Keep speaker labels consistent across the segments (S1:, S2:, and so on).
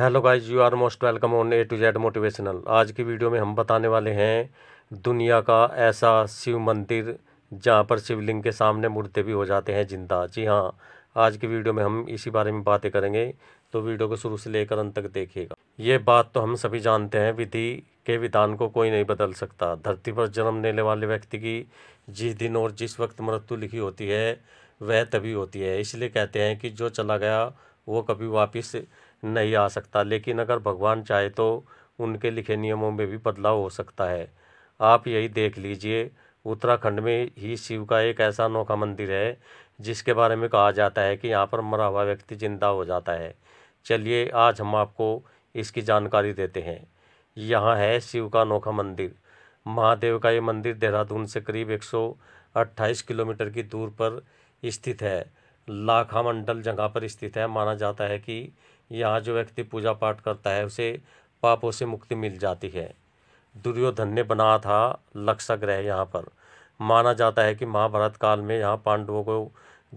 S1: hello guys you are most welcome on A to Z motivational आज की video में हम बताने वाले हैं दुनिया का ऐसा शिव मंदिर जहाँ पर शिवलिंग के सामने मुर्दे भी हो जाते हैं जिंदा जी हाँ आज की वीडियो में हम इसी बारे में बातें करेंगे तो वीडियो को शुरू से लेकर अंत तक देखिएगा ये बात तो हम सभी जानते हैं विधि के विधान को कोई नहीं बदल सकता धरती पर जन्म लेने वाले व्यक्ति की जिस दिन और जिस वक्त मृत्यु लिखी होती है वह तभी होती है इसलिए कहते हैं कि जो चला गया वो कभी वापस नहीं आ सकता लेकिन अगर भगवान चाहे तो उनके लिखे नियमों में भी बदलाव हो सकता है आप यही देख लीजिए उत्तराखंड में ही शिव का एक ऐसा अनोखा मंदिर है जिसके बारे में कहा जाता है कि यहाँ पर मरा हुआ व्यक्ति जिंदा हो जाता है चलिए आज हम आपको इसकी जानकारी देते हैं यहाँ है शिव का अनोखा मंदिर महादेव का ये मंदिर देहरादून से करीब 128 किलोमीटर की दूर पर स्थित है लाखा मंडल जगह पर स्थित है माना जाता है कि यहाँ जो व्यक्ति पूजा पाठ करता है उसे पापों से मुक्ति मिल जाती है दुर्योधन ने बना था ग्रह यहाँ पर माना जाता है कि महाभारत काल में यहाँ पांडवों को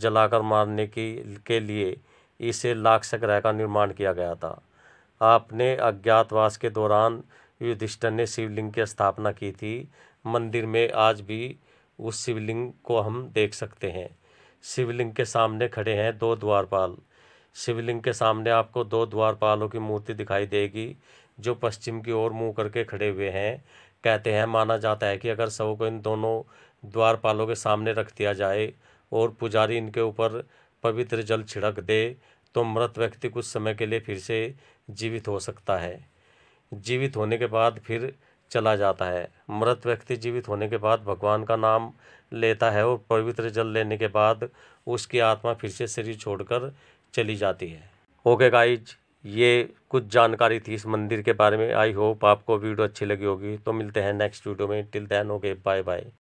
S1: जलाकर मारने की के लिए इसे ग्रह का निर्माण किया गया था आपने अज्ञातवास के दौरान युधिष्ठर ने शिवलिंग की स्थापना की थी मंदिर में आज भी उस शिवलिंग को हम देख सकते हैं शिवलिंग के सामने खड़े हैं दो द्वारपाल शिवलिंग के सामने आपको दो द्वारपालों की मूर्ति दिखाई देगी जो पश्चिम की ओर मुंह करके खड़े हुए हैं कहते हैं माना जाता है कि अगर सब को इन दोनों द्वारपालों के सामने रख दिया जाए और पुजारी इनके ऊपर पवित्र जल छिड़क दे तो मृत व्यक्ति कुछ समय के लिए फिर से जीवित हो सकता है जीवित होने के बाद फिर चला जाता है मृत व्यक्ति जीवित होने के बाद भगवान का नाम लेता है और पवित्र जल लेने के बाद उसकी आत्मा फिर से शरीर छोड़कर चली जाती है ओके गाइज ये कुछ जानकारी थी इस मंदिर के बारे में आई होप आपको वीडियो अच्छी लगी होगी तो मिलते हैं नेक्स्ट वीडियो में till then okay bye bye